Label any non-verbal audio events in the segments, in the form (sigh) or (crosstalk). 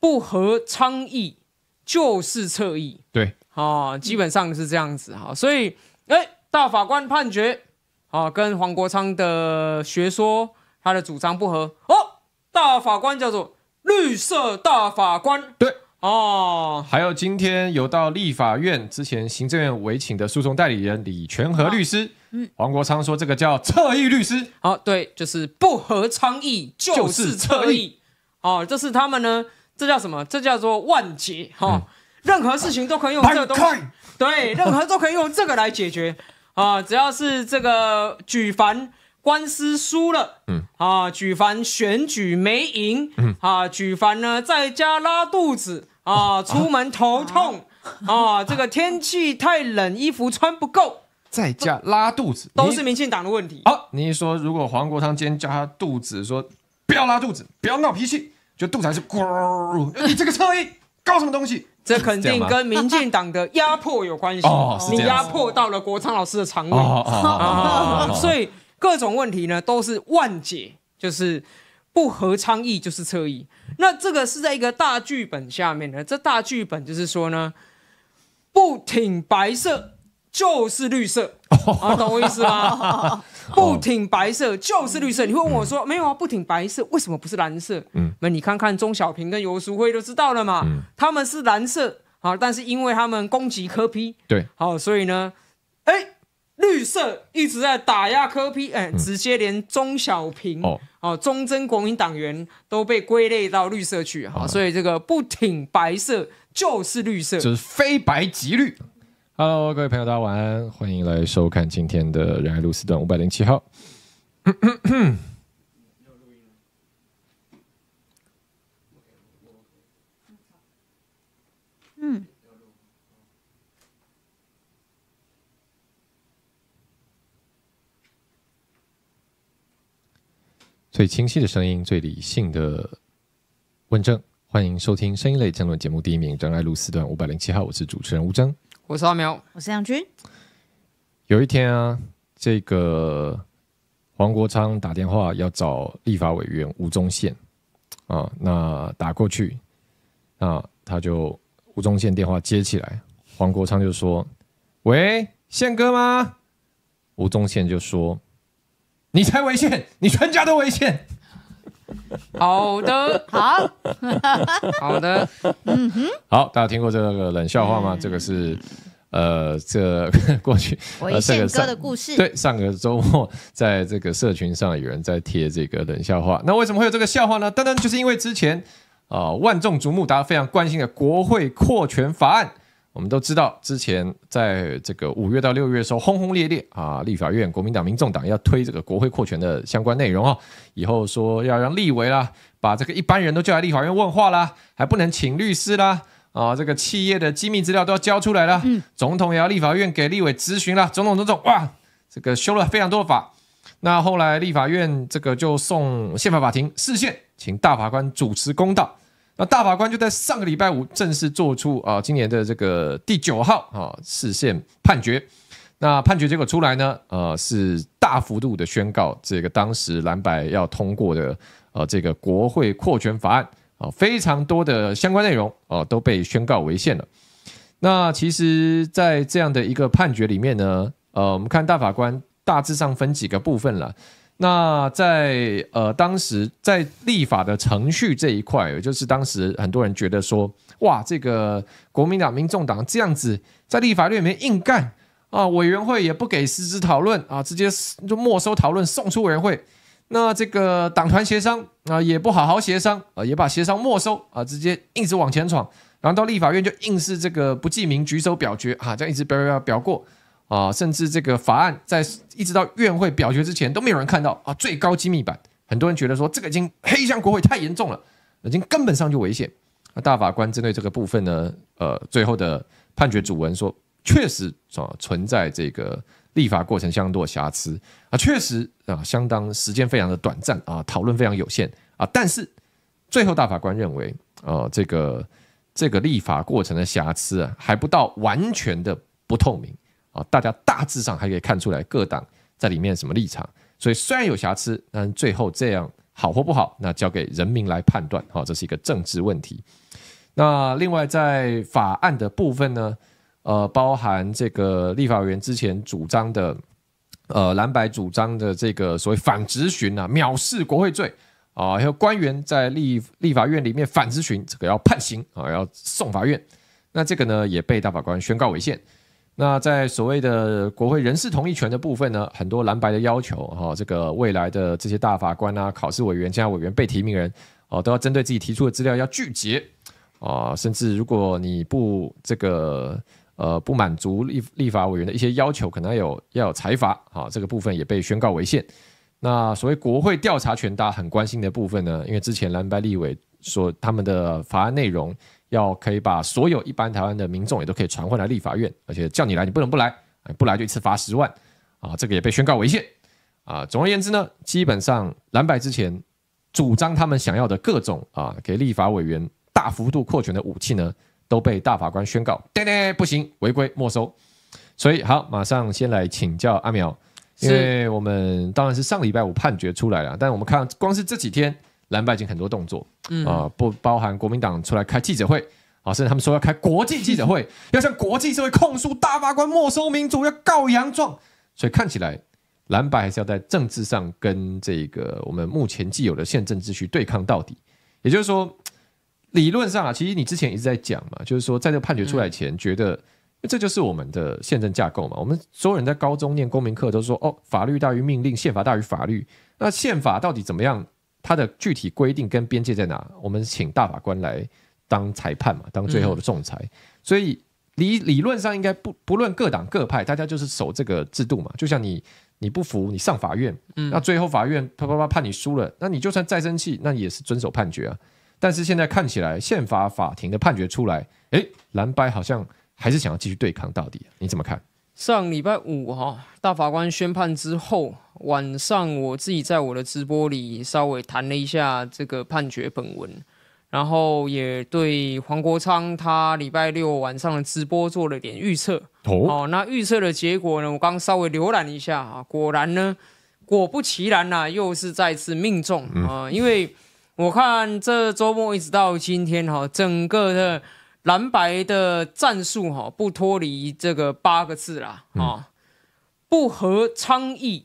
不合倡议就是侧翼，对啊，基本上是这样子哈，所以哎，大法官判决啊，跟黄国昌的学说他的主张不合哦。大法官叫做绿色大法官，对哦。还有今天有到立法院之前行政院委请的诉讼代理人李全和律师，嗯，黄国昌说这个叫侧翼律师，啊，对，就是不合倡议就是侧翼，啊，这是他们呢。这叫什么？这叫做万劫哈！任何事情都可以用这个东西，对，任何都可以用这个来解决啊！只要是这个举凡官司输了，嗯啊，举凡选举没赢，嗯啊，举凡呢在家拉肚子啊，出门头痛啊，这个天气太冷，衣服穿不够，在家拉肚子都是民进党的问题。好，你一说，如果黄国昌今天叫他肚子说，不要拉肚子，不要闹脾气。就肚子是咕，你这个侧翼搞什么东西？这肯定跟民进党的压迫有关系。(laughs) 你压迫到了国昌老师的肠胃，(laughs) 所以各种问题呢都是万解，就是不合倡意就是侧翼。那这个是在一个大剧本下面的，这大剧本就是说呢，不挺白色。就是绿色，啊，懂我意思吗？(laughs) 不挺白色，就是绿色。你问我说没有啊？不挺白色，为什么不是蓝色？嗯，那你看看钟小平跟尤淑惠就知道了嘛。他们是蓝色，啊，但是因为他们攻击科批，对，好，所以呢，哎，绿色一直在打压科批，哎，直接连钟小平哦，哦，忠贞国民党员都被归类到绿色去，哈，所以这个不挺白色就是绿色，就是非白即绿。Hello，各位朋友，大家晚安，欢迎来收看今天的《仁爱路四段五百零七号》。嗯，最清晰的声音，最理性的问政，欢迎收听声音类争论节目第一名《仁爱路四段五百零七号》，我是主持人吴征。我是阿苗，我是杨军。有一天啊，这个黄国昌打电话要找立法委员吴宗宪啊，那打过去，那他就吴宗宪电话接起来，黄国昌就说：“喂，宪哥吗？”吴宗宪就说：“你才危险，你全家都危险。”好的，好，(laughs) 好的，嗯，哼，好，大家听过这个冷笑话吗？这个是，呃，这 (laughs) 过去，我献歌的故事，对，上个周末在这个社群上有人在贴这个冷笑话，那为什么会有这个笑话呢？单单就是因为之前啊万众瞩目，大家非常关心的国会扩权法案。我们都知道，之前在这个五月到六月的时候，轰轰烈烈啊！立法院国民党、民众党要推这个国会扩权的相关内容哦，以后说要让立委啦，把这个一般人都叫来立法院问话啦，还不能请律师啦，啊，这个企业的机密资料都要交出来啦，嗯，总统也要立法院给立委咨询啦，种种种种，哇，这个修了非常多的法。那后来立法院这个就送宪法法庭释宪，请大法官主持公道。那大法官就在上个礼拜五正式做出啊，今年的这个第九号啊，释宪判决。那判决结果出来呢，呃，是大幅度的宣告这个当时蓝白要通过的呃，这个国会扩权法案啊，非常多的相关内容哦，都被宣告违宪了。那其实，在这样的一个判决里面呢，呃，我们看大法官大致上分几个部分了。那在呃，当时在立法的程序这一块，也就是当时很多人觉得说，哇，这个国民党、民众党这样子在立法院里面硬干啊，委员会也不给实质讨论啊，直接就没收讨论送出委员会。那这个党团协商啊，也不好好协商啊，也把协商没收啊，直接硬是往前闯，然后到立法院就硬是这个不记名举手表决啊，这样一直表表表过。啊，甚至这个法案在一直到院会表决之前都没有人看到啊，最高机密版。很多人觉得说这个已经黑箱国会太严重了，已经根本上就危险。那大法官针对这个部分呢，呃，最后的判决主文说，确实啊存在这个立法过程相当多瑕疵啊，确实啊相当时间非常的短暂啊，讨论非常有限啊，但是最后大法官认为，呃，这个这个立法过程的瑕疵啊，还不到完全的不透明。啊，大家大致上还可以看出来各党在里面什么立场，所以虽然有瑕疵，但最后这样好或不好，那交给人民来判断。好，这是一个政治问题。那另外在法案的部分呢，呃，包含这个立法委员之前主张的，呃，蓝白主张的这个所谓反质询啊，藐视国会罪啊，还有官员在立立法院里面反质询，这个要判刑啊，要送法院。那这个呢，也被大法官宣告违宪。那在所谓的国会人事同意权的部分呢，很多蓝白的要求，哈，这个未来的这些大法官啊、考试委员、加委员被提名人，哦，都要针对自己提出的资料要拒绝，啊，甚至如果你不这个呃不满足立立法委员的一些要求，可能有要有裁罚，啊，这个部分也被宣告违宪。那所谓国会调查权大家很关心的部分呢，因为之前蓝白立委所他们的法案内容。要可以把所有一般台湾的民众也都可以传唤来立法院，而且叫你来，你不能不来，不来就一次罚十万，啊，这个也被宣告违宪，啊，总而言之呢，基本上蓝白之前主张他们想要的各种啊，给立法委员大幅度扩权的武器呢，都被大法官宣告，不行，违规没收。所以好，马上先来请教阿苗，因为我们当然是上礼拜五判决出来了，但我们看光是这几天。蓝白已经很多动作，啊，不包含国民党出来开记者会，啊，甚至他们说要开国际记者会，(laughs) 要向国际社会控诉大法官没收民主，要告洋状。所以看起来蓝白还是要在政治上跟这个我们目前既有的宪政秩序对抗到底。也就是说，理论上啊，其实你之前一直在讲嘛，就是说在这个判决出来前，觉得这就是我们的宪政架构嘛。我们所有人在高中念公民课都说，哦，法律大于命令，宪法大于法律。那宪法到底怎么样？它的具体规定跟边界在哪？我们请大法官来当裁判嘛，当最后的仲裁。所以理理论上应该不不论各党各派，大家就是守这个制度嘛。就像你你不服，你上法院，那最后法院啪啪啪判你输了，那你就算再生气，那也是遵守判决啊。但是现在看起来，宪法法庭的判决出来，哎，蓝白好像还是想要继续对抗到底。你怎么看？上礼拜五哈，大法官宣判之后。晚上我自己在我的直播里稍微谈了一下这个判决本文，然后也对黄国昌他礼拜六晚上的直播做了点预测。哦，那预测的结果呢？我刚稍微浏览一下啊，果然呢，果不其然呐，又是再次命中啊！因为我看这周末一直到今天哈，整个的蓝白的战术哈，不脱离这个八个字啦啊，不合倡议，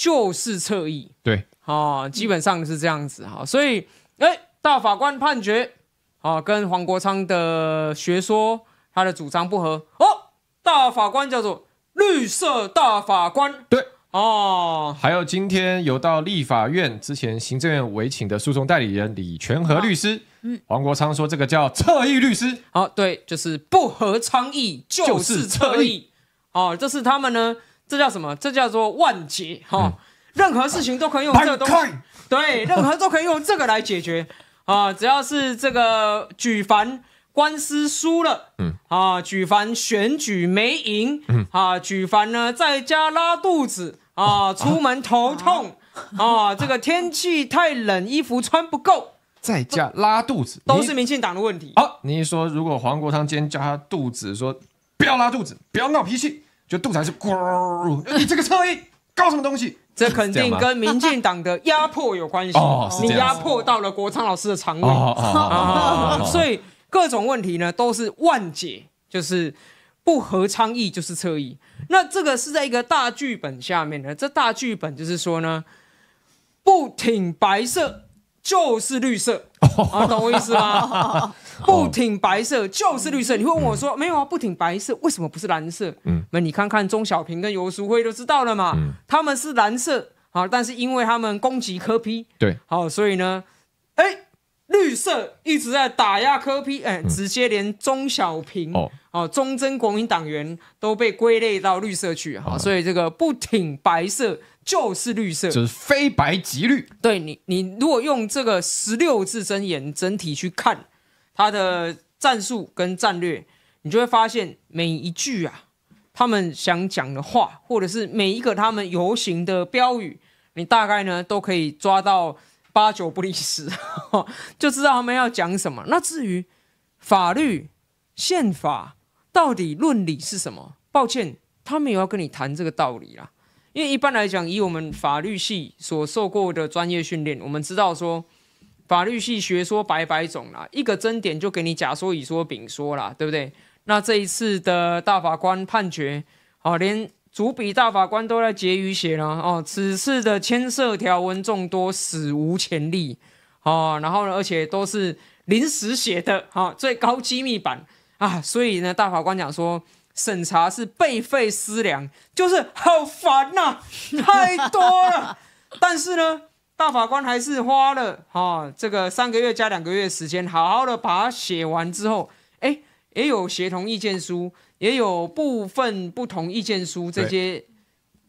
就是侧翼，对啊，基本上是这样子哈，所以哎，大法官判决啊，跟黄国昌的学说他的主张不合哦。大法官叫做绿色大法官，对哦，还有今天有到立法院之前行政院委请的诉讼代理人李全和律师，嗯，黄国昌说这个叫侧翼律师，啊，对，就是不合常意，就是侧翼，啊，这是他们呢。这叫什么？这叫做万劫哈！任何事情都可以用这个东西，对，任何都可以用这个来解决啊！只要是这个举凡官司输了，嗯啊，举凡选举没赢，嗯啊，举凡呢在家拉肚子啊，出门头痛啊，这个天气太冷，衣服穿不够，在家拉肚子都是民进党的问题。好，你一说，如果黄国昌今天叫他肚子说，不要拉肚子，不要闹脾气。就肚子来是呱！你这个侧翼搞什么东西？这肯定跟民进党的压迫有关系哦。你压迫到了国昌老师的肠胃，所以各种问题呢都是万解，就是不合倡议就是侧翼。那这个是在一个大剧本下面的，这大剧本就是说呢，不挺白色就是绿色 (laughs) 啊，懂我意思吗？不挺白色就是绿色。你会问我说：“没有啊，不挺白色，为什么不是蓝色？”嗯，那你看看钟小平跟游淑慧就知道了嘛。嗯，他们是蓝色啊，但是因为他们攻击科批，对，好，所以呢，哎，绿色一直在打压科批，哎，直接连钟小平哦，忠贞国民党员都被归类到绿色去哈，所以这个不挺白色就是绿色，就是非白即绿。对你，你如果用这个十六字真言整体去看。他的战术跟战略，你就会发现每一句啊，他们想讲的话，或者是每一个他们游行的标语，你大概呢都可以抓到八九不离十，(laughs) 就知道他们要讲什么。那至于法律、宪法到底论理是什么？抱歉，他们也要跟你谈这个道理啦。因为一般来讲，以我们法律系所受过的专业训练，我们知道说。法律系学说百百种啦，一个真点就给你假说、乙说、丙说啦，对不对？那这一次的大法官判决，哦，连主笔大法官都要结语写了哦。此次的牵涉条文众多，史无前例哦。然后呢，而且都是临时写的哈，最高机密版啊。所以呢，大法官讲说，审查是背费思量，就是好烦呐，太多了。但是呢。大法官还是花了哈这个三个月加两个月时间，好好的把它写完之后，哎，也有协同意见书，也有部分不同意见书这些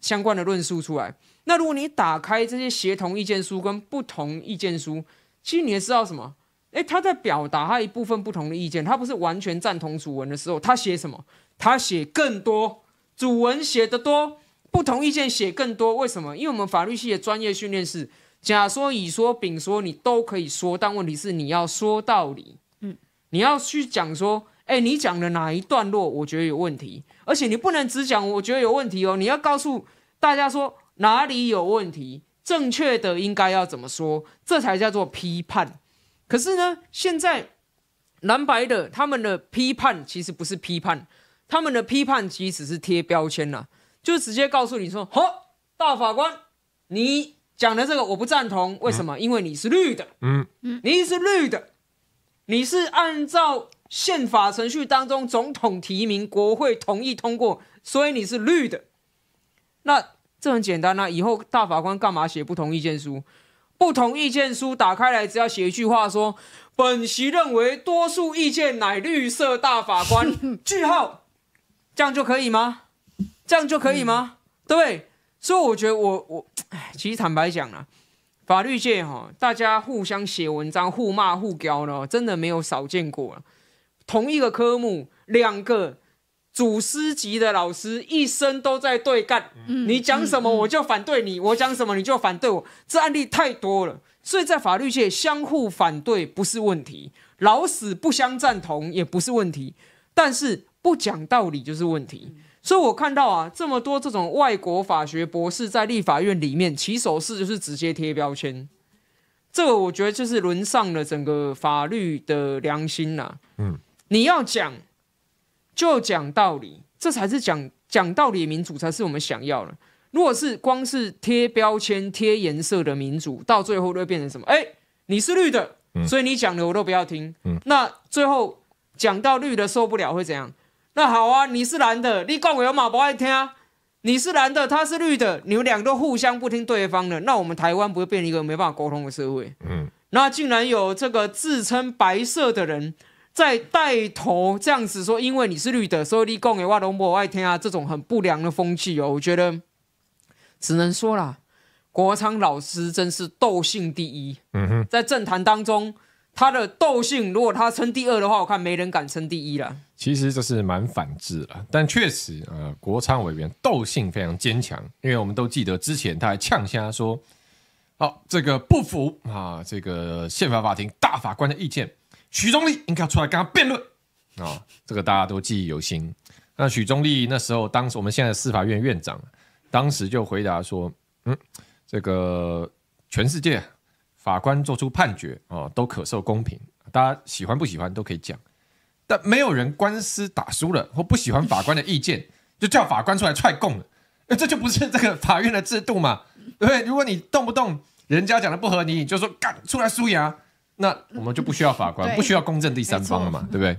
相关的论述出来。那如果你打开这些协同意见书跟不同意见书，其实你也知道什么？哎，他在表达他一部分不同的意见，他不是完全赞同主文的时候，他写什么？他写更多，主文写的多，不同意见写更多。为什么？因为我们法律系的专业训练是。甲说，乙说，丙说，你都可以说，但问题是你要说道理，嗯，你要去讲说，哎，你讲的哪一段落我觉得有问题，而且你不能只讲我觉得有问题哦，你要告诉大家说哪里有问题，正确的应该要怎么说，这才叫做批判。可是呢，现在蓝白的他们的批判其实不是批判，他们的批判其实是贴标签了，就直接告诉你说，好，大法官你。讲的这个我不赞同，为什么？因为你是绿的，嗯嗯，你是绿的，你是按照宪法程序当中总统提名，国会同意通过，所以你是绿的。那这很简单啊，以后大法官干嘛写不同意见书？不同意见书打开来，只要写一句话说：“本席认为多数意见乃绿色大法官。”句号，这样就可以吗？这样就可以吗？对。所以我觉得我我，其实坦白讲啦，法律界哈，大家互相写文章、互骂、互交呢，真的没有少见过同一个科目，两个祖师级的老师，一生都在对干，你讲什么我就反对你，我讲什么你就反对我，这案例太多了。所以在法律界，相互反对不是问题，老死不相赞同也不是问题，但是不讲道理就是问题。所以，我看到啊，这么多这种外国法学博士在立法院里面起手势，就是直接贴标签。这个我觉得就是轮上了整个法律的良心呐。嗯，你要讲，就讲道理，这才是讲讲道理的民主才是我们想要的。如果是光是贴标签、贴颜色的民主，到最后都会变成什么？哎，你是绿的，所以你讲的我都不要听。嗯，那最后讲到绿的受不了会怎样？那好啊，你是蓝的，你讲贡油嘛不爱听。你是蓝的，他是绿的，你们俩都互相不听对方的，那我们台湾不会变成一个没办法沟通的社会。嗯，那竟然有这个自称白色的人在带头这样子说，因为你是绿的，所以你讲油话都不爱听啊，这种很不良的风气哦，我觉得只能说啦，国昌老师真是斗性第一。嗯哼，在政坛当中。他的斗性，如果他称第二的话，我看没人敢称第一了。其实这是蛮反制了，但确实，呃，国昌委员斗性非常坚强，因为我们都记得之前他还呛瞎说：“好，这个不服啊，这个宪法法庭大法官的意见，许宗立应该要出来跟他辩论啊。”这个大家都记忆犹新。那许宗立那时候，当时我们现在司法院院长，当时就回答说：“嗯，这个全世界。”法官做出判决，哦，都可受公平。大家喜欢不喜欢都可以讲，但没有人官司打输了或不喜欢法官的意见，就叫法官出来踹供了。这就不是这个法院的制度嘛？对不对？如果你动不动人家讲的不合理，你就说干出来输赢，那我们就不需要法官，不需要公正第三方了嘛？对不对？